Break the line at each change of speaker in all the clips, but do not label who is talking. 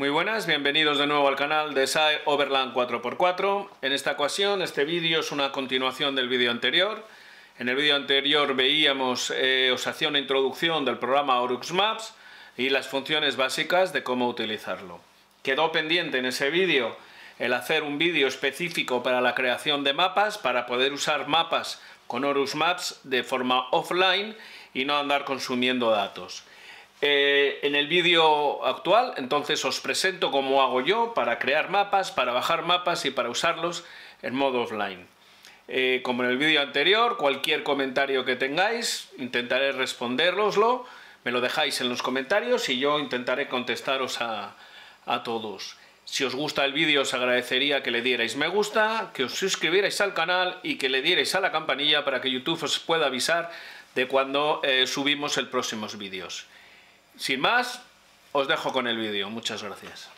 Muy buenas, bienvenidos de nuevo al canal de SAE Overland 4x4. En esta ocasión, este vídeo es una continuación del vídeo anterior. En el vídeo anterior veíamos, eh, os hacía una introducción del programa Orux Maps y las funciones básicas de cómo utilizarlo. Quedó pendiente en ese vídeo el hacer un vídeo específico para la creación de mapas, para poder usar mapas con Horus Maps de forma offline y no andar consumiendo datos. Eh, en el vídeo actual, entonces os presento cómo hago yo para crear mapas, para bajar mapas y para usarlos en modo offline. Eh, como en el vídeo anterior, cualquier comentario que tengáis, intentaré responderoslo, me lo dejáis en los comentarios y yo intentaré contestaros a, a todos. Si os gusta el vídeo os agradecería que le dierais me gusta, que os suscribierais al canal y que le dierais a la campanilla para que YouTube os pueda avisar de cuando eh, subimos el próximos vídeos. Sin más, os dejo con el vídeo. Muchas gracias.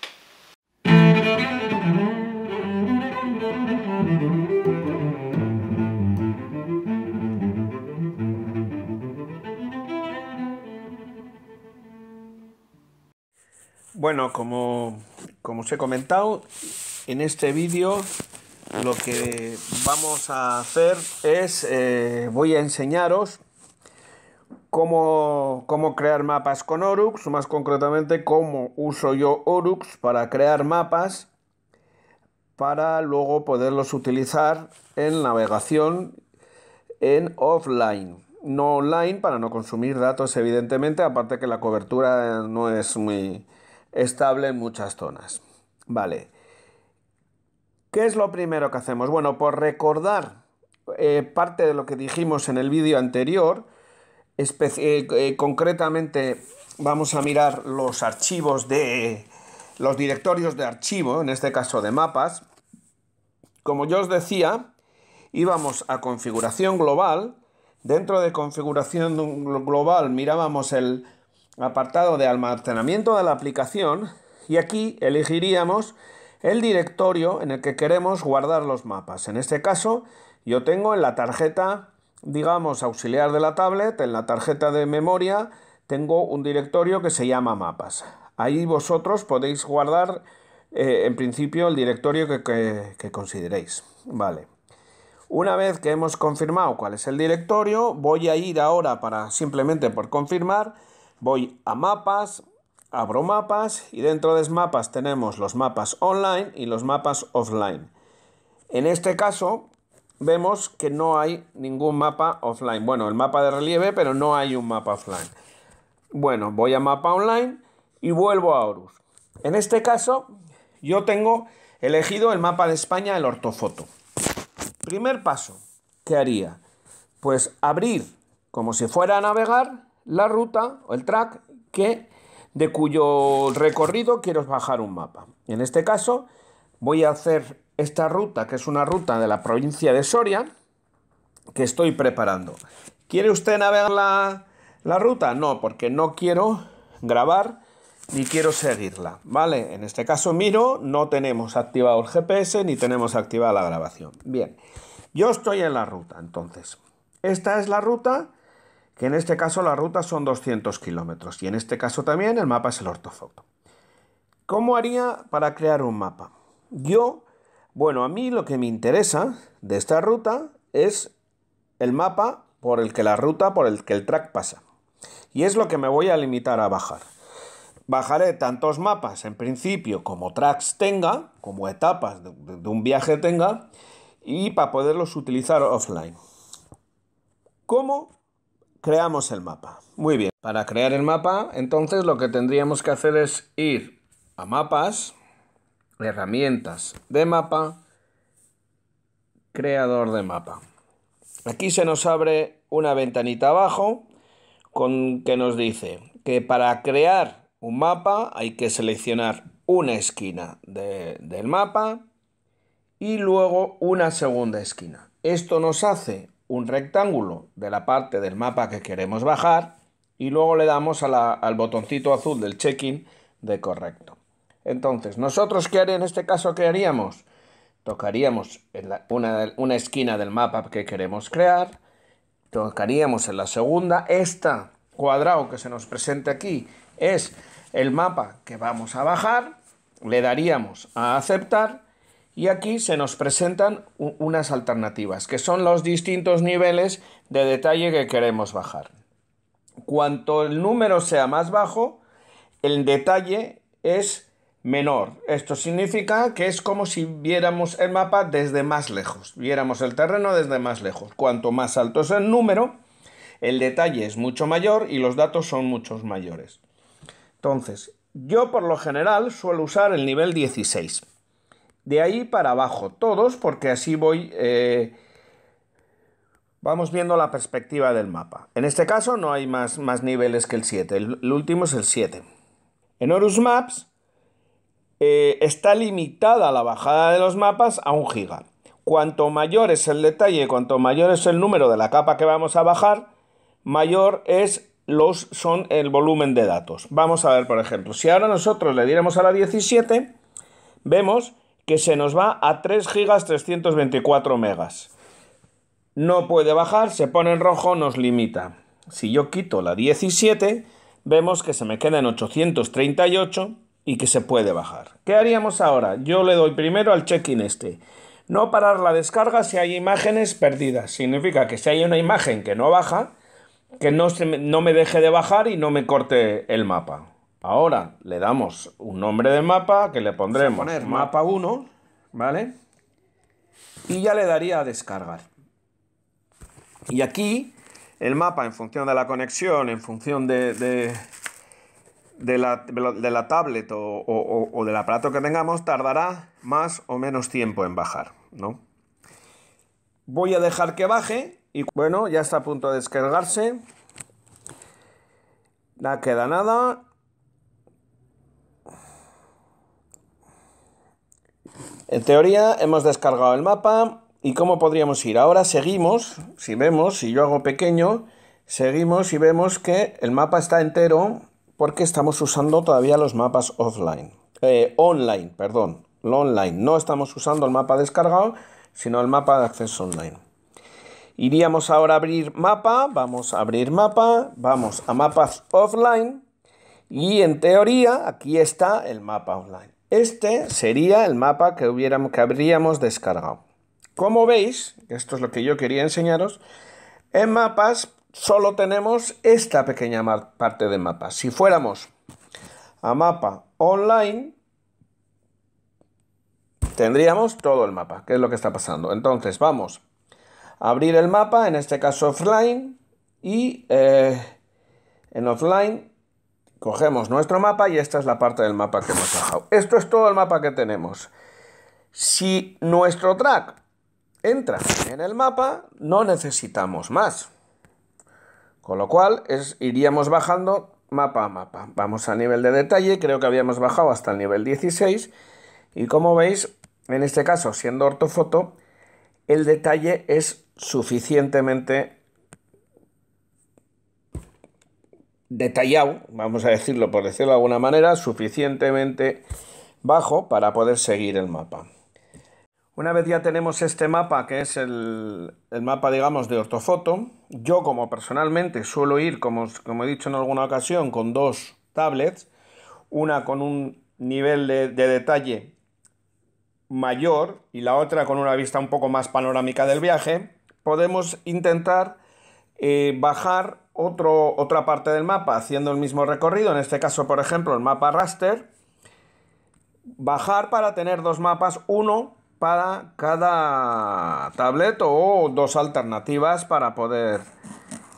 Bueno, como, os he comentado, en este vídeo lo que vamos a hacer es, eh, voy a enseñaros cómo, crear mapas con Orux, más concretamente cómo uso yo Orux para crear mapas para luego poderlos utilizar en navegación en offline, no online para no consumir datos evidentemente, aparte que la cobertura no es muy estable en muchas zonas. Vale. ¿Qué es lo primero que hacemos? Bueno, por recordar eh, parte de lo que dijimos en el vídeo anterior, eh, eh, concretamente vamos a mirar los archivos de los directorios de archivo, en este caso de mapas. Como yo os decía, íbamos a configuración global. Dentro de configuración global mirábamos el apartado de almacenamiento de la aplicación y aquí elegiríamos el directorio en el que queremos guardar los mapas. En este caso yo tengo en la tarjeta digamos, auxiliar de la tablet, en la tarjeta de memoria tengo un directorio que se llama mapas. Ahí vosotros podéis guardar, eh, en principio, el directorio que, que consideréis. Vale. Una vez que hemos confirmado cuál es el directorio, voy a ir ahora para simplemente por confirmar, voy a mapas, abro mapas y dentro de mapas tenemos los mapas online y los mapas offline. En este caso, vemos que no hay ningún mapa offline. Bueno, el mapa de relieve, pero no hay un mapa offline. Bueno, voy a mapa online y vuelvo a Horus. En este caso, yo tengo elegido el mapa de España, el ortofoto. Primer paso, que haría? Pues abrir, como si fuera a navegar, la ruta o el track que, de cuyo recorrido quiero bajar un mapa. En este caso, voy a hacer esta ruta, que es una ruta de la provincia de Soria, que estoy preparando. ¿Quiere usted navegar la, ruta? No, porque no quiero grabar ni quiero seguirla, ¿vale? En este caso miro, no tenemos activado el GPS ni tenemos activada la grabación. Bien, yo estoy en la ruta, entonces. Esta es la ruta, que en este caso la ruta son 200 kilómetros y en este caso también el mapa es el ortofoto. ¿Cómo haría para crear un mapa? Yo bueno, a mí lo que me interesa de esta ruta es el mapa por el que la ruta, por el que el track pasa. Y es lo que me voy a limitar a bajar. Bajaré tantos mapas en principio como tracks tenga, como etapas de, un viaje tenga, y para poderlos utilizar offline. ¿Cómo creamos el mapa? Muy bien, para crear el mapa entonces lo que tendríamos que hacer es ir a mapas, herramientas de mapa, creador de mapa. Aquí se nos abre una ventanita abajo con que nos dice que para crear un mapa hay que seleccionar una esquina del mapa y luego una segunda esquina. Esto nos hace un rectángulo de la parte del mapa que queremos bajar y luego le damos al botoncito azul del check-in de correcto. Entonces, ¿nosotros qué en este caso? ¿Qué haríamos? Tocaríamos en una, una esquina del mapa que queremos crear, tocaríamos en la segunda, esta cuadrado que se nos presenta aquí es el mapa que vamos a bajar, le daríamos a aceptar y aquí se nos presentan unas alternativas, que son los distintos niveles de detalle que queremos bajar. Cuanto el número sea más bajo, el detalle es menor. Esto significa que es como si viéramos el mapa desde más lejos, viéramos el terreno desde más lejos. Cuanto más alto es el número, el detalle es mucho mayor y los datos son muchos mayores. Entonces, yo por lo general suelo usar el nivel 16. De ahí para abajo, todos, porque así voy... Eh, vamos viendo la perspectiva del mapa. En este caso no hay más, más niveles que el 7, el, último es el 7. En Horus Maps eh, está limitada la bajada de los mapas a un giga. Cuanto mayor es el detalle, cuanto mayor es el número de la capa que vamos a bajar, mayor es los, son el volumen de datos. Vamos a ver, por ejemplo, si ahora nosotros le diéramos a la 17, vemos que se nos va a 3 gigas 324 megas. No puede bajar, se pone en rojo, nos limita. Si yo quito la 17, vemos que se me queda en 838 y que se puede bajar. ¿Qué haríamos ahora? Yo le doy primero al check-in este. No parar la descarga si hay imágenes perdidas. Significa que si hay una imagen que no baja, que no, me, no me deje de bajar y no me corte el mapa. Ahora le damos un nombre de mapa que le pondremos. Poner mapa 1, ¿vale? Y ya le daría a descargar. Y aquí el mapa en función de la conexión, en función de de la, tablet o, o, del aparato que tengamos tardará más o menos tiempo en bajar, ¿no? Voy a dejar que baje y bueno, ya está a punto de descargarse. No queda nada. En teoría hemos descargado el mapa y cómo podríamos ir. Ahora seguimos, si vemos, si yo hago pequeño, seguimos y vemos que el mapa está entero porque estamos usando todavía los mapas offline, eh, online, perdón, online. No estamos usando el mapa descargado, sino el mapa de acceso online. Iríamos ahora a abrir mapa, vamos a abrir mapa, vamos a mapas offline y en teoría aquí está el mapa online. Este sería el mapa que, hubiéramos, que habríamos descargado. Como veis, esto es lo que yo quería enseñaros, en mapas solo tenemos esta pequeña parte del mapa. Si fuéramos a mapa online, tendríamos todo el mapa, que es lo que está pasando. Entonces, vamos a abrir el mapa, en este caso offline, y eh, en offline cogemos nuestro mapa y esta es la parte del mapa que hemos bajado. Esto es todo el mapa que tenemos. Si nuestro track entra en el mapa, no necesitamos más. Con lo cual es, iríamos bajando mapa a mapa. Vamos a nivel de detalle, creo que habíamos bajado hasta el nivel 16 y como veis, en este caso siendo ortofoto, el detalle es suficientemente detallado, vamos a decirlo por decirlo de alguna manera, suficientemente bajo para poder seguir el mapa. Una vez ya tenemos este mapa, que es el, mapa, digamos, de ortofoto, yo como personalmente suelo ir, como, como, he dicho en alguna ocasión, con dos tablets, una con un nivel de, detalle mayor y la otra con una vista un poco más panorámica del viaje, podemos intentar eh, bajar otro, otra parte del mapa haciendo el mismo recorrido, en este caso por ejemplo el mapa raster, bajar para tener dos mapas, uno para cada tablet o dos alternativas para poder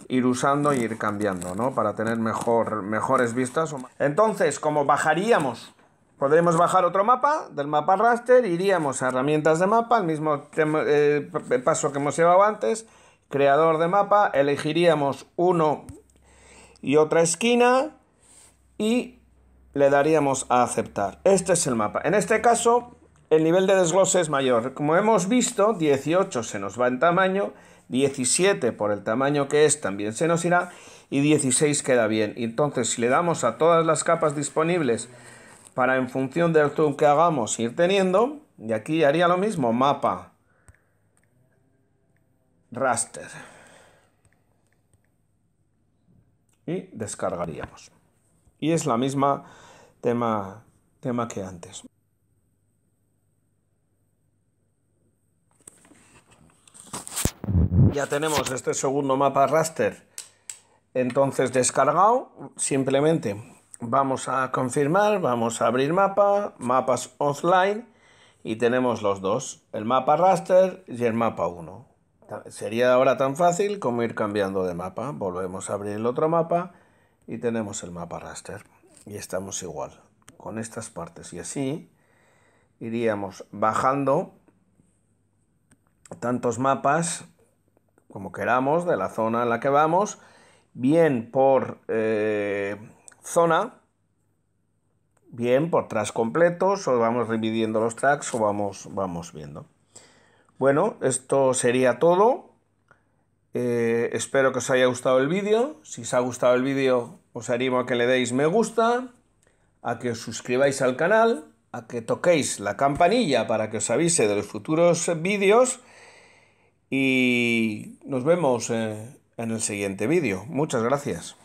ir usando y ir cambiando, ¿no? Para tener mejor, mejores vistas. Entonces, como bajaríamos, podríamos bajar otro mapa del mapa raster, iríamos a herramientas de mapa, el mismo eh, paso que hemos llevado antes, creador de mapa, elegiríamos uno y otra esquina y le daríamos a aceptar. Este es el mapa. En este caso, el nivel de desglose es mayor. Como hemos visto, 18 se nos va en tamaño, 17 por el tamaño que es también se nos irá y 16 queda bien. Entonces, si le damos a todas las capas disponibles para en función del zoom que hagamos ir teniendo, y aquí haría lo mismo, mapa, raster, y descargaríamos. Y es la misma tema, tema que antes. Ya tenemos este segundo mapa raster. Entonces descargado, simplemente vamos a confirmar, vamos a abrir mapa, mapas offline y tenemos los dos, el mapa raster y el mapa 1. Sería ahora tan fácil como ir cambiando de mapa. Volvemos a abrir el otro mapa y tenemos el mapa raster. Y estamos igual con estas partes. Y así iríamos bajando tantos mapas como queramos, de la zona en la que vamos, bien por eh, zona, bien por tracks completos, o vamos dividiendo los tracks o vamos, vamos viendo. Bueno, esto sería todo. Eh, espero que os haya gustado el vídeo. Si os ha gustado el vídeo, os animo a que le deis me gusta, a que os suscribáis al canal, a que toquéis la campanilla para que os avise de los futuros vídeos y nos vemos eh, en el siguiente vídeo. Muchas gracias.